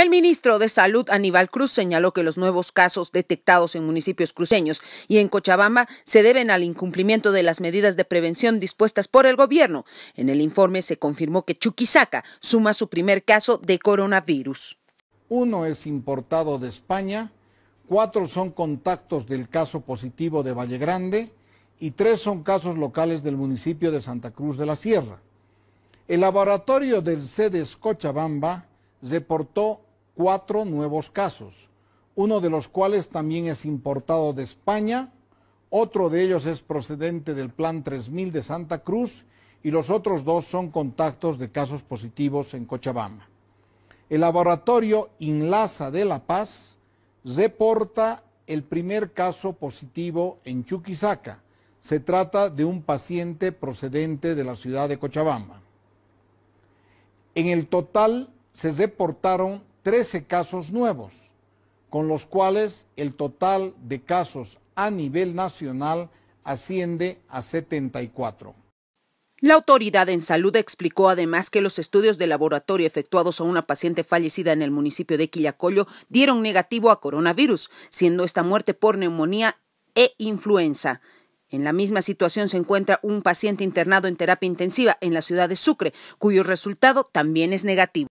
El ministro de Salud, Aníbal Cruz, señaló que los nuevos casos detectados en municipios cruceños y en Cochabamba se deben al incumplimiento de las medidas de prevención dispuestas por el gobierno. En el informe se confirmó que Chuquisaca suma su primer caso de coronavirus. Uno es importado de España, cuatro son contactos del caso positivo de Valle Grande y tres son casos locales del municipio de Santa Cruz de la Sierra. El laboratorio del CEDES Cochabamba reportó cuatro nuevos casos, uno de los cuales también es importado de España, otro de ellos es procedente del Plan 3000 de Santa Cruz y los otros dos son contactos de casos positivos en Cochabamba. El laboratorio Inlaza de La Paz reporta el primer caso positivo en Chuquisaca. Se trata de un paciente procedente de la ciudad de Cochabamba. En el total se reportaron 13 casos nuevos, con los cuales el total de casos a nivel nacional asciende a 74. La autoridad en salud explicó además que los estudios de laboratorio efectuados a una paciente fallecida en el municipio de Quillacollo dieron negativo a coronavirus, siendo esta muerte por neumonía e influenza. En la misma situación se encuentra un paciente internado en terapia intensiva en la ciudad de Sucre, cuyo resultado también es negativo.